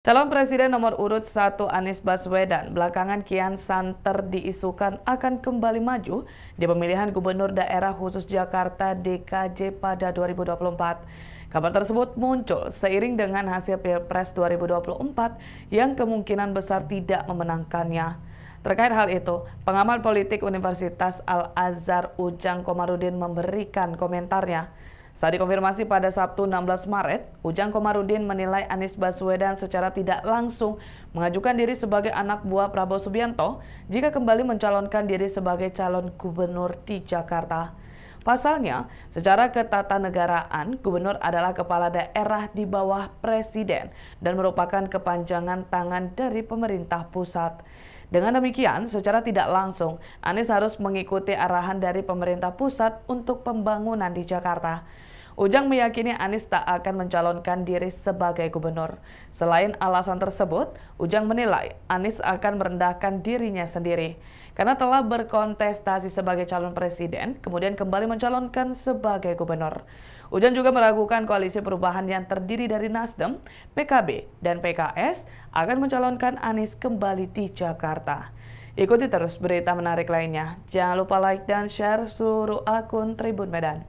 Calon Presiden nomor urut 1 Anies Baswedan belakangan kian santer diisukan akan kembali maju di pemilihan Gubernur Daerah Khusus Jakarta DKJ pada 2024. Kabar tersebut muncul seiring dengan hasil Pilpres 2024 yang kemungkinan besar tidak memenangkannya. Terkait hal itu, pengamat politik Universitas Al-Azhar Ujang Komarudin memberikan komentarnya. Saat dikonfirmasi pada Sabtu 16 Maret, Ujang Komarudin menilai Anies Baswedan secara tidak langsung mengajukan diri sebagai anak buah Prabowo Subianto jika kembali mencalonkan diri sebagai calon gubernur di Jakarta. Pasalnya, secara ketatanegaraan, gubernur adalah kepala daerah di bawah presiden dan merupakan kepanjangan tangan dari pemerintah pusat. Dengan demikian, secara tidak langsung, Anies harus mengikuti arahan dari pemerintah pusat untuk pembangunan di Jakarta. Ujang meyakini Anies tak akan mencalonkan diri sebagai gubernur. Selain alasan tersebut, Ujang menilai Anies akan merendahkan dirinya sendiri karena telah berkontestasi sebagai calon presiden, kemudian kembali mencalonkan sebagai gubernur. Ujang juga meragukan koalisi perubahan yang terdiri dari Nasdem, PKB, dan PKS akan mencalonkan Anies kembali di Jakarta. Ikuti terus berita menarik lainnya. Jangan lupa like dan share seluruh akun Tribun Medan.